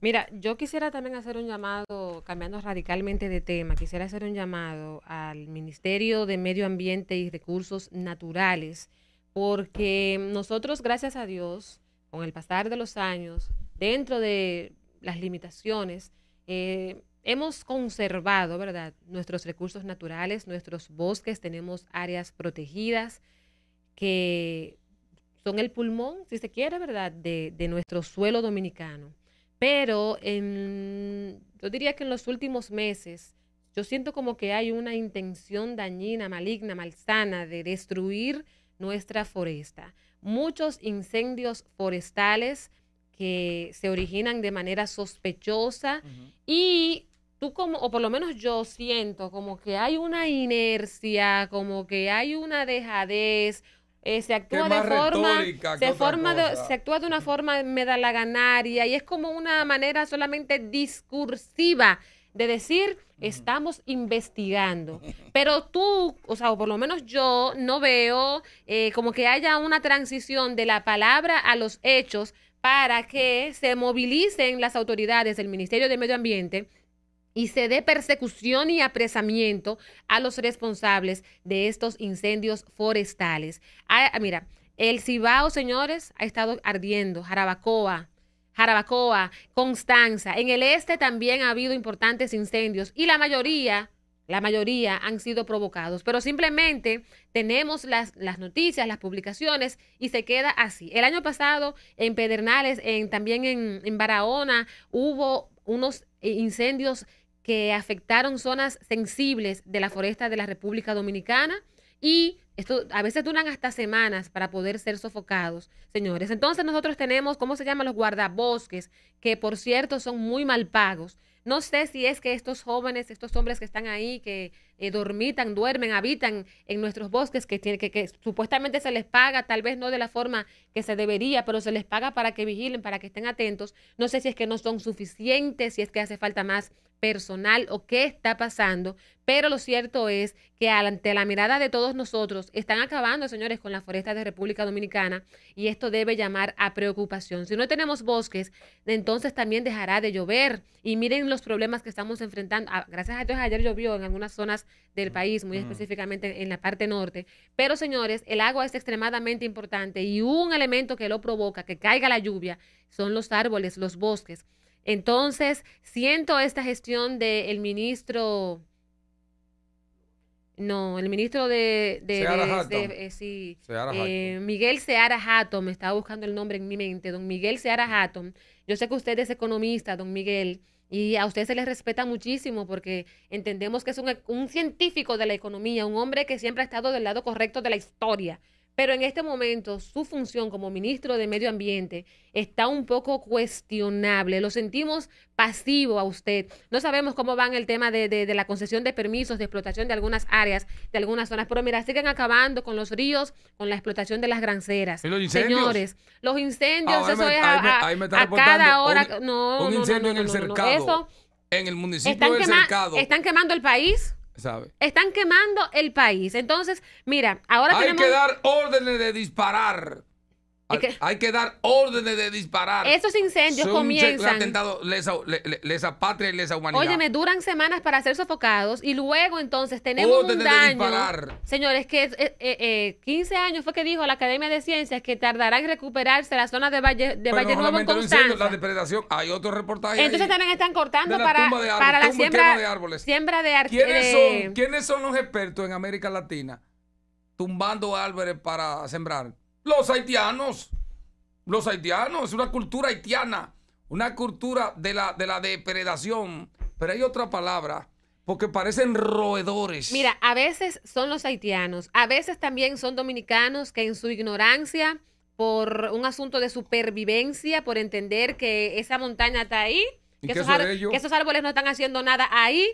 Mira, yo quisiera también hacer un llamado, cambiando radicalmente de tema, quisiera hacer un llamado al Ministerio de Medio Ambiente y Recursos Naturales, porque nosotros, gracias a Dios, con el pasar de los años, dentro de las limitaciones, eh, hemos conservado, ¿verdad?, nuestros recursos naturales, nuestros bosques, tenemos áreas protegidas que son el pulmón, si se quiere, ¿verdad?, de nuestro suelo dominicano. Pero yo diría que en los últimos meses yo siento como que hay una intención dañina, maligna, malsana de destruir nuestra foresta. Muchos incendios forestales que se originan de manera sospechosa y tú como, o por lo menos yo siento como que hay una inercia, como que hay una dejadez, eh, se actúa de forma, se, actúa de una forma medalaganaria y es como una manera solamente discursiva de decir estamos investigando. Pero tú, o sea, o por lo menos yo no veo eh, como que haya una transición de la palabra a los hechos para que se movilicen las autoridades del Ministerio de Medio Ambiente y se dé persecución y apresamiento a los responsables de estos incendios forestales. Ah, ah, mira, el Cibao, señores, ha estado ardiendo, Jarabacoa. Jarabacoa, Constanza. En el este también ha habido importantes incendios y la mayoría, la mayoría han sido provocados. Pero simplemente tenemos las, noticias, las publicaciones y se queda así. El año pasado en Pedernales, en, también en Barahona, hubo unos eh, incendios que afectaron zonas sensibles de la foresta de la República Dominicana y esto a veces duran hasta semanas para poder ser sofocados, señores. Entonces nosotros tenemos, ¿cómo se llaman los guardabosques? Que por cierto son muy mal pagos. No sé si es que estos jóvenes, estos hombres que están ahí, que eh, dormitan, duermen, habitan en nuestros bosques, que, tiene, que, supuestamente se les paga, tal vez no de la forma que se debería, pero se les paga para que vigilen, para que estén atentos. No sé si es que no son suficientes, si es que hace falta más personal o qué está pasando, pero lo cierto es que ante la mirada de todos nosotros están acabando, señores, con la foresta de República Dominicana y esto debe llamar a preocupación. Si no tenemos bosques, entonces también dejará de llover y miren los problemas que estamos enfrentando. Ah, gracias a Dios ayer llovió en algunas zonas del mm, país, muy mm. específicamente en la parte norte, pero señores, el agua es extremadamente importante y un elemento que lo provoca, que caiga la lluvia, son los árboles, los bosques. Entonces, siento esta gestión del ministro no, el ministro de, eh, sí, eh, Miguel Seara Hatton, me estaba buscando el nombre en mi mente, don Miguel Seara Hatton. Yo sé que usted es economista, don Miguel, y a usted se le respeta muchísimo porque entendemos que es un, un científico de la economía, un hombre que siempre ha estado del lado correcto de la historia. Pero en este momento su función como ministro de Medio Ambiente está un poco cuestionable. Lo sentimos pasivo a usted. No sabemos cómo van el tema de, de, la concesión de permisos de explotación de algunas áreas, de algunas zonas. Pero mira, siguen acabando con los ríos, con la explotación de las granceras. los incendios? Señores, los incendios, eso es cada hora. Un, incendio en el cercado. en el municipio del cercado. Están quemando el país. Están quemando el país. Entonces, mira, ahora Hay que dar órdenes de disparar hay, que, dar órdenes de disparar. Esos incendios comienzan. atentado lesa, y lesa patria y lesa humanidad. duran semanas para ser sofocados y luego entonces tenemos un daño. Señores, que 15 eh, eh, eh, años fue que dijo la Academia de Ciencias que tardará en recuperarse la zona de Valle, de no Nuevo Constanza. la depredación, hay otro reportaje. Entonces también están cortando para, la siembra de árboles. Siembra de ¿Quiénes, ¿Quiénes son los expertos en América Latina tumbando árboles para sembrar? Los haitianos. Los haitianos. Es una cultura haitiana. Una cultura de la, de la depredación. Pero hay otra palabra. Porque parecen roedores. Mira, a veces son los haitianos, a veces también son dominicanos que en su ignorancia, por un asunto de supervivencia, por entender que esa montaña está ahí, que esos árboles no están haciendo nada ahí,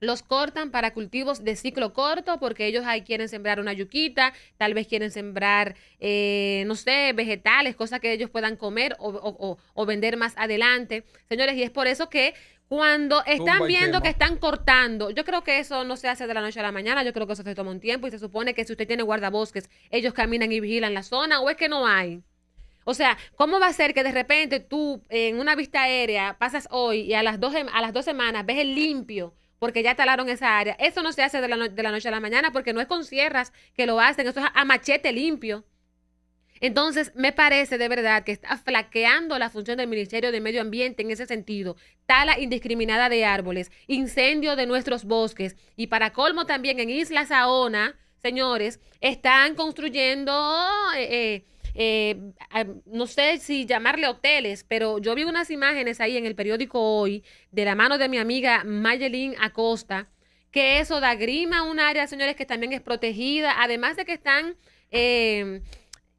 los cortan para cultivos de ciclo corto porque ellos ahí quieren sembrar una yuquita, tal vez quieren sembrar, eh, no sé, vegetales, cosas que ellos puedan comer o, vender más adelante. Señores, y es por eso que cuando están viendo que están cortando, yo creo que eso no se hace de la noche a la mañana, yo creo que eso se toma un tiempo y se supone que si usted tiene guardabosques, ellos caminan y vigilan la zona o es que no hay. O sea, ¿cómo va a ser que de repente tú en una vista aérea pasas hoy y a las a las dos semanas ves el limpio? porque ya talaron esa área. Eso no se hace de la, de la noche a la mañana porque no es con sierras que lo hacen, eso es a machete limpio. Entonces, me parece de verdad que está flaqueando la función del Ministerio de Medio Ambiente en ese sentido. Tala indiscriminada de árboles, incendio de nuestros bosques y para colmo también en Isla Saona, señores, están construyendo eh, eh, eh, no sé si llamarle hoteles, pero yo vi unas imágenes ahí en el periódico hoy de la mano de mi amiga Mayelin Acosta, que eso da grima a un área, señores, que también es protegida, además de que están... Eh,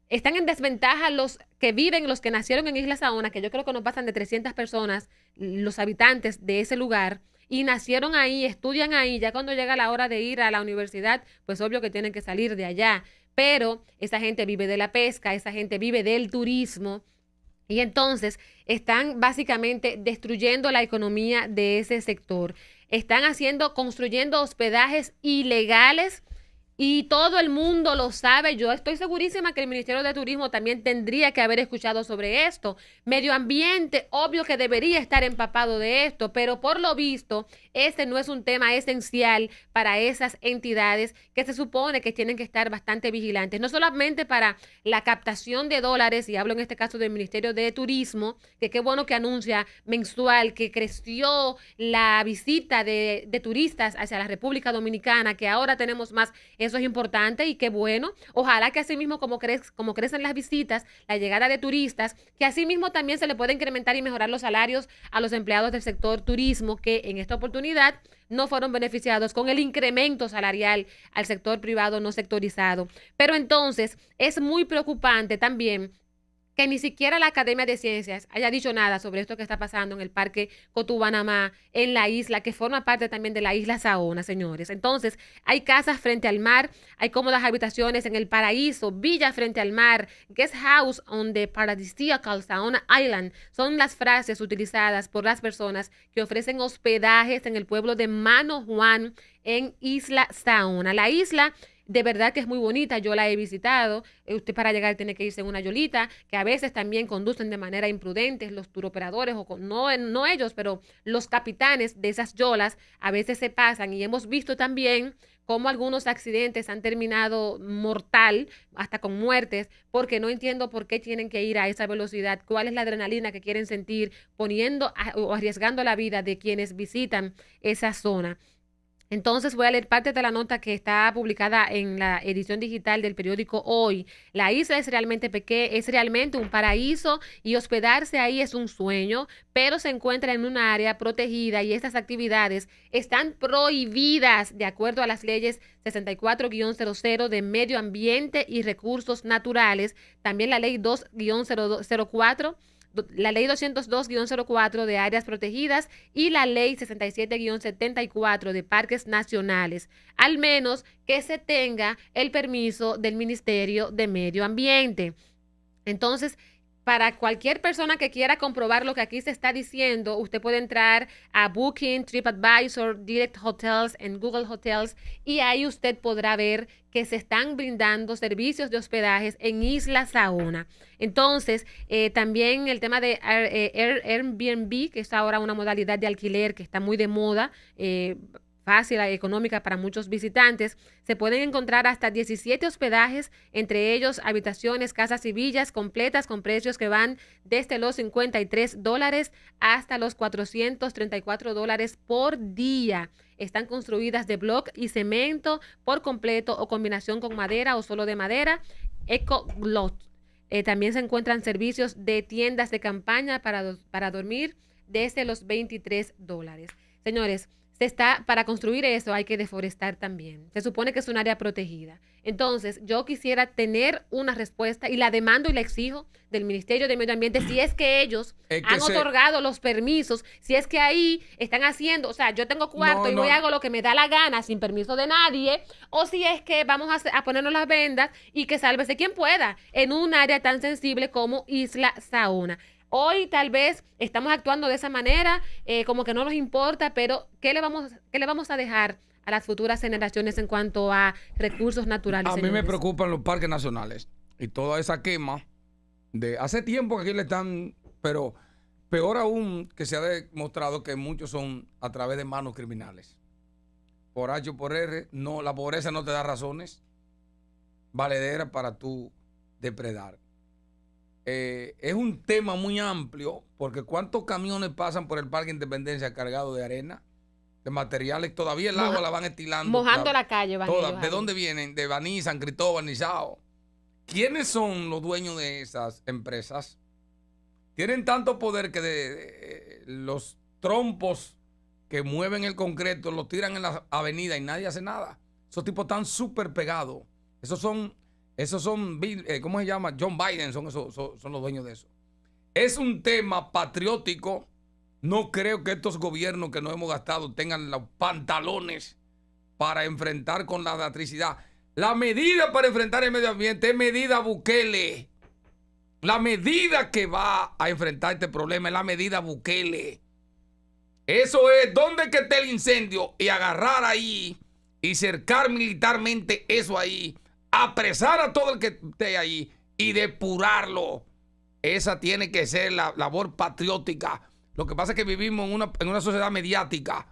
están en desventaja los que viven, los que nacieron en Isla Saona, que yo creo que no pasan de 300 personas, los habitantes de ese lugar, y nacieron ahí, estudian ahí, ya cuando llega la hora de ir a la universidad, pues obvio que tienen que salir de allá. Pero esa gente vive de la pesca, esa gente vive del turismo. Y entonces están básicamente destruyendo la economía de ese sector. Están haciendo, construyendo hospedajes ilegales y todo el mundo lo sabe. Yo estoy segurísima que el Ministerio de Turismo también tendría que haber escuchado sobre esto. Medio ambiente, obvio que debería estar empapado de esto, pero por lo visto, este no es un tema esencial para esas entidades que se supone que tienen que estar bastante vigilantes. No solamente para la captación de dólares, y hablo en este caso del Ministerio de Turismo, que qué bueno que anuncia mensual que creció la visita de, turistas hacia la República Dominicana, que ahora tenemos más. Eso es importante y qué bueno. Ojalá que así mismo como, como crecen las visitas, la llegada de turistas, que así mismo también se le pueda incrementar y mejorar los salarios a los empleados del sector turismo que en esta oportunidad no fueron beneficiados con el incremento salarial al sector privado no sectorizado. Pero entonces es muy preocupante también que ni siquiera la Academia de Ciencias haya dicho nada sobre esto que está pasando en el Parque Cotubanamá, en la isla, que forma parte también de la isla Saona, señores. Entonces, hay casas frente al mar, hay cómodas habitaciones en el paraíso, villa frente al mar, guest house on the paradisiacal Saona Island. Son las frases utilizadas por las personas que ofrecen hospedajes en el pueblo de Mano Juan en Isla Saona. La isla de verdad que es muy bonita, yo la he visitado, eh, usted para llegar tiene que irse en una yolita, que a veces también conducen de manera imprudente los turoperadores, o con, no, no ellos, pero los capitanes de esas yolas a veces se pasan y hemos visto también cómo algunos accidentes han terminado mortal, hasta con muertes, porque no entiendo por qué tienen que ir a esa velocidad, cuál es la adrenalina que quieren sentir poniendo o arriesgando la vida de quienes visitan esa zona. Entonces voy a leer parte de la nota que está publicada en la edición digital del periódico Hoy. La isla es realmente pequeña, es realmente un paraíso y hospedarse ahí es un sueño, pero se encuentra en un área protegida y estas actividades están prohibidas de acuerdo a las leyes 64-00 de Medio Ambiente y Recursos Naturales, también la ley 2-04 la ley 202-04 de áreas protegidas y la ley 67-74 de parques nacionales, al menos que se tenga el permiso del Ministerio de Medio Ambiente. Entonces, para cualquier persona que quiera comprobar lo que aquí se está diciendo, usted puede entrar a Booking, TripAdvisor, Direct Hotels, en Google Hotels y ahí usted podrá ver que se están brindando servicios de hospedajes en Isla Saona. Entonces, eh, también el tema de eh, Airbnb, que es ahora una modalidad de alquiler que está muy de moda, eh, fácil y económica para muchos visitantes, se pueden encontrar hasta 17 hospedajes, entre ellos habitaciones, casas y villas completas con precios que van desde los 53 dólares hasta los 434 dólares por día. Están construidas de block y cemento por completo o combinación con madera o solo de madera. Eco Glot. Eh, también se encuentran servicios de tiendas de campaña para, para dormir desde los 23 dólares. Señores, está, para construir eso hay que deforestar también. Se supone que es un área protegida. Entonces, yo quisiera tener una respuesta y la demando y la exijo del Ministerio de Medio Ambiente si es que ellos han otorgado los permisos, si es que ahí están haciendo, o sea, yo tengo cuarto y no. voy a hago lo que me da la gana sin permiso de nadie, o si es que vamos a, ponernos las vendas y que sálvese quien pueda en un área tan sensible como Isla Saona. Hoy tal vez estamos actuando de esa manera, eh, como que no nos importa, pero ¿qué le vamos, qué le vamos a dejar? a las futuras generaciones en cuanto a recursos naturales. A mí me preocupan los parques nacionales y toda esa quema de hace tiempo que aquí le están, pero peor aún que se ha demostrado que muchos son a través de manos criminales. Por H o por R, no, la pobreza no te da razones valederas para tú depredar. Eh, es un tema muy amplio, porque ¿cuántos camiones pasan por el Parque Independencia cargados de arena? De materiales, todavía el agua la van estilando. Mojando la, calle, ¿De dónde vienen? De Baní, San Cristóbal, Nizao. ¿Quiénes son los dueños de esas empresas? Tienen tanto poder que de, eh, los trompos que mueven el concreto los tiran en la avenida y nadie hace nada. Esos tipos están súper pegados. Esos son esos son, eh, ¿cómo se llama? John Biden son, son, los dueños de eso. Es un tema patriótico. No creo que estos gobiernos que nos hemos gastado tengan los pantalones para enfrentar con la atricidad. La medida para enfrentar el medio ambiente es medida Bukele. La medida que va a enfrentar este problema es la medida Bukele. Eso es donde que esté el incendio y agarrar ahí y cercar militarmente eso ahí apresar a todo el que esté ahí y depurarlo. Esa tiene que ser la labor patriótica. Lo que pasa es que vivimos en una, en una sociedad mediática,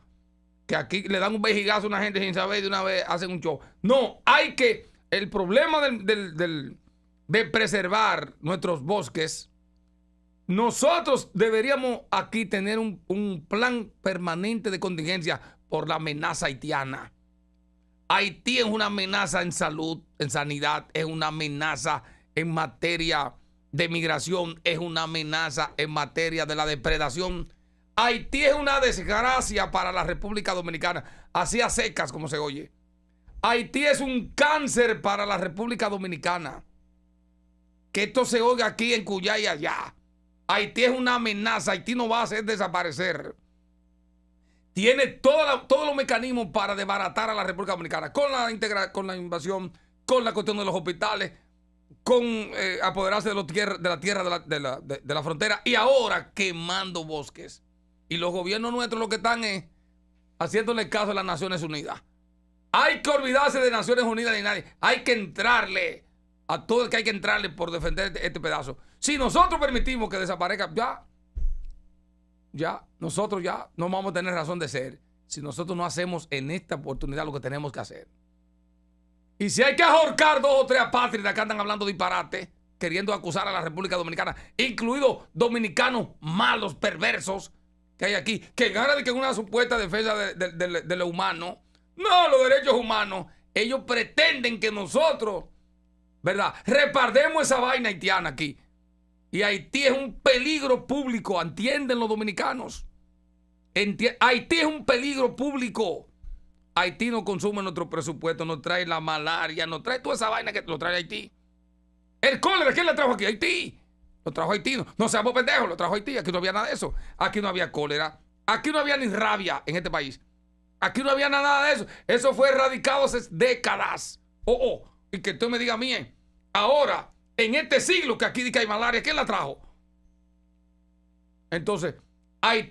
que aquí le dan un vejigazo a una gente sin saber de una vez hacen un show. No, hay que, el problema del, del, de preservar nuestros bosques, nosotros deberíamos aquí tener un, un plan permanente de contingencia por la amenaza haitiana. Haití es una amenaza en salud, en sanidad, es una amenaza en materia de migración, es una amenaza en materia de la depredación. Haití es una desgracia para la República Dominicana, así a secas como se oye. Haití es un cáncer para la República Dominicana. Que esto se oiga aquí en Cuyá y allá. Haití es una amenaza, Haití no va a hacer desaparecer tiene todos los mecanismos para desbaratar a la República Dominicana con la, con la invasión, con la cuestión de los hospitales, con eh, apoderarse de, los de la tierra de la, frontera y ahora quemando bosques. Y los gobiernos nuestros lo que están es haciéndole caso a las Naciones Unidas. Hay que olvidarse de Naciones Unidas ni nadie. Hay que entrarle a todo el que hay que entrarle por defender este, este pedazo. Si nosotros permitimos que desaparezca, ya ya nosotros ya no vamos a tener razón de ser si nosotros no hacemos en esta oportunidad lo que tenemos que hacer. Y si hay que ahorcar dos o tres apátridas que andan hablando disparate, queriendo acusar a la República Dominicana, incluidos dominicanos malos, perversos, que hay aquí, que gana de que una supuesta defensa de, lo humano, no los derechos humanos, ellos pretenden que nosotros, ¿verdad? Repardemos esa vaina haitiana aquí. Y Haití es un peligro público, entienden los dominicanos. Haití es un peligro público. Haití no consume nuestro presupuesto, nos trae la malaria, no trae toda esa vaina que lo trae Haití. El cólera, ¿quién la trajo aquí? Haití. Lo trajo Haití. No, seamos pendejos, lo trajo Haití. Aquí no había nada de eso. Aquí no había cólera. Aquí no había ni rabia en este país. Aquí no había nada de eso. Eso fue erradicado hace décadas. Oh, oh. Y que tú me diga a mí, ahora en este siglo que aquí dice hay malaria, ¿quién la trajo? Entonces,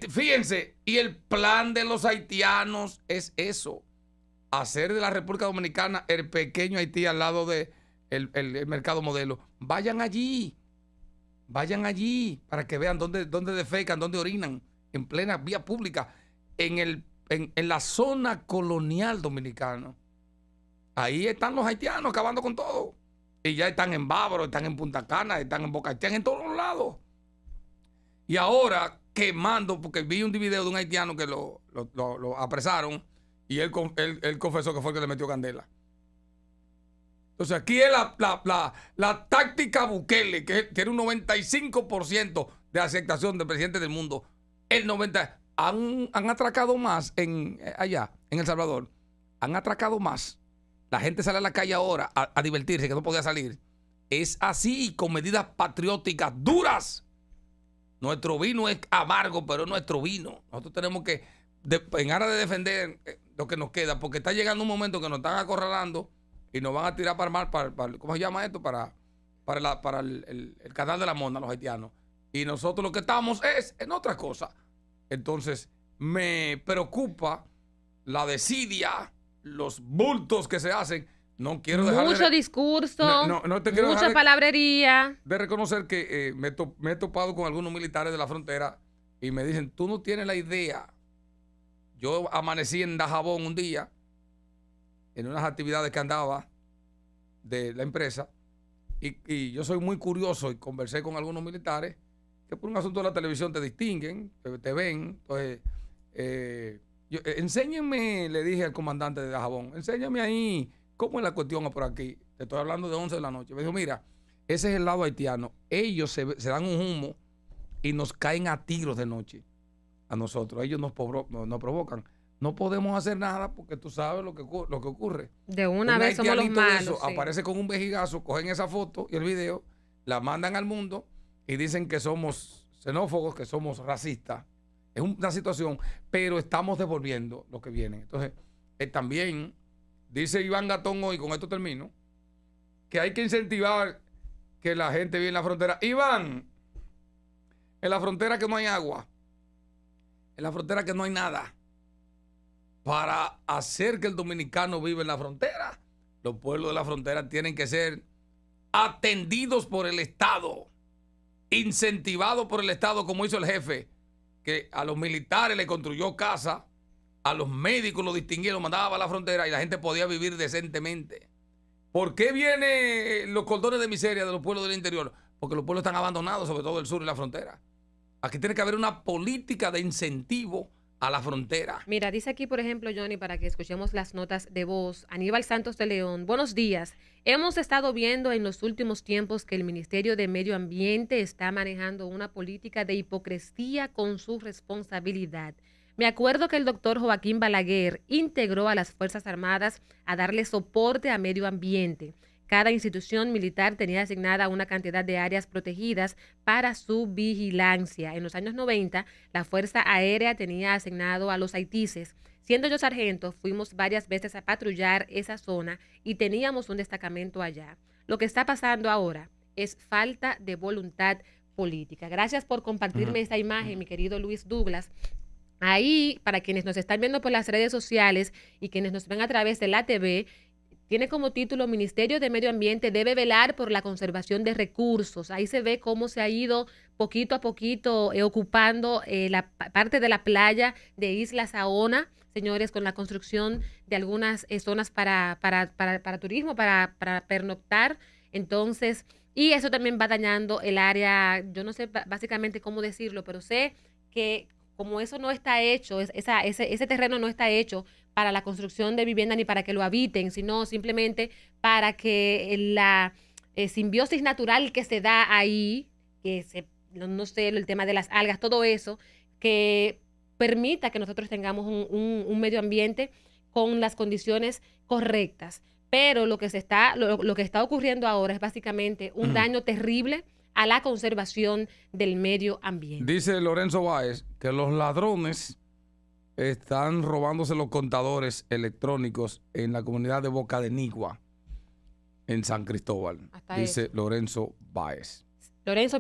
fíjense, y el plan de los haitianos es eso, hacer de la República Dominicana el pequeño Haití al lado del mercado modelo. Vayan allí, vayan allí para que vean dónde, defecan, dónde orinan, en plena vía pública, en, el, en, en la zona colonial dominicana. Ahí están los haitianos acabando con todo. Y ya están en Bávaro, están en Punta Cana, están en Boca están en todos los lados. Y ahora quemando, porque vi un video de un haitiano que lo, apresaron y él, confesó que fue el que le metió candela. Entonces aquí es la, la, táctica Bukele, que tiene un 95% de aceptación del presidente del mundo. El 90%. Han, han atracado más en eh, allá, en El Salvador. Han atracado más la gente sale a la calle ahora a, divertirse, que no podía salir. Es así, con medidas patrióticas duras. Nuestro vino es amargo, pero es nuestro vino. Nosotros tenemos que, en aras de defender eh, lo que nos queda, porque está llegando un momento que nos están acorralando y nos van a tirar para el para, ¿cómo se llama esto? Para, para, el, canal de la mona, los haitianos. Y nosotros lo que estamos es en otra cosa. Entonces, me preocupa la desidia los bultos que se hacen. No quiero dejar Mucho discurso. No, mucha palabrería. De, reconocer que eh, me, he topado con algunos militares de la frontera y me dicen, tú no tienes la idea. Yo amanecí en Dajabón un día, en unas actividades que andaba de la empresa, y, yo soy muy curioso y conversé con algunos militares que por un asunto de la televisión te distinguen, te, ven. Entonces, eh, yo, eh, le dije al comandante de Dajabón, enséñame ahí cómo es la cuestión por aquí. Te estoy hablando de 11 de la noche. Me dijo, mira, ese es el lado haitiano. Ellos se, dan un humo y nos caen a tiros de noche a nosotros. Ellos nos, provocan no podemos hacer nada porque tú sabes lo que, lo que ocurre. De una vez somos los malos. Aparece con un vejigazo, cogen esa foto y el video, la mandan al mundo y dicen que somos xenófobos, que somos racistas. Es una situación, pero estamos devolviendo lo que viene. Entonces, eh, también dice Iván Gatón hoy, con esto termino, que hay que incentivar que la gente vive en la frontera. Iván, en la frontera que no hay agua, en la frontera que no hay nada, para hacer que el dominicano vive en la frontera, los pueblos de la frontera tienen que ser atendidos por el Estado, incentivados por el Estado, como hizo el jefe que a los militares le construyó casa, a los médicos lo distinguieron, mandaba a la frontera y la gente podía vivir decentemente. ¿Por qué vienen eh, los cordones de miseria de los pueblos del interior? Porque los pueblos están abandonados, sobre todo el sur y la frontera. Aquí tiene que haber una política de incentivo a la frontera. Mira, dice aquí, por ejemplo, Johnny, para que escuchemos las notas de voz, Aníbal Santos de León, buenos días. Hemos estado viendo en los últimos tiempos que el Ministerio de Medio Ambiente está manejando una política de hipocresía con su responsabilidad. Me acuerdo que el doctor Joaquín Balaguer integró a las Fuerzas Armadas a darle soporte a medio ambiente. Cada institución militar tenía asignada una cantidad de áreas protegidas para su vigilancia. En los años 90, la Fuerza Aérea tenía asignado a los haitises. Siendo yo sargento, fuimos varias veces a patrullar esa zona y teníamos un destacamento allá. Lo que está pasando ahora es falta de voluntad política. Gracias por compartirme esta imagen, mi querido Luis Douglas. Ahí, para quienes nos están viendo por las redes sociales y quienes nos ven a través de la TV, tiene como título Ministerio de Medio Ambiente debe velar por la conservación de recursos. Ahí se ve cómo se ha ido poquito a poquito eh, ocupando eh, la parte de la playa de Isla Saona, señores, con la construcción de algunas eh, zonas para, para, para, para, turismo, para, para pernoctar. Entonces, y eso también va dañando el área, yo no sé básicamente cómo decirlo, pero sé que como eso no está hecho, ese, terreno no está hecho para la construcción de vivienda ni para que lo habiten, sino simplemente para que eh, la eh, simbiosis natural que se da ahí, que se, no, sé, el tema de las algas, todo eso, que permita que nosotros tengamos un, medio ambiente con las condiciones correctas. Pero lo que, se está, lo, que está ocurriendo ahora es básicamente un daño terrible a la conservación del medio ambiente. Dice Lorenzo Baez que los ladrones están robándose los contadores electrónicos en la comunidad de Boca de Nigua, en San Cristóbal. dice Lorenzo Baez. Lorenzo,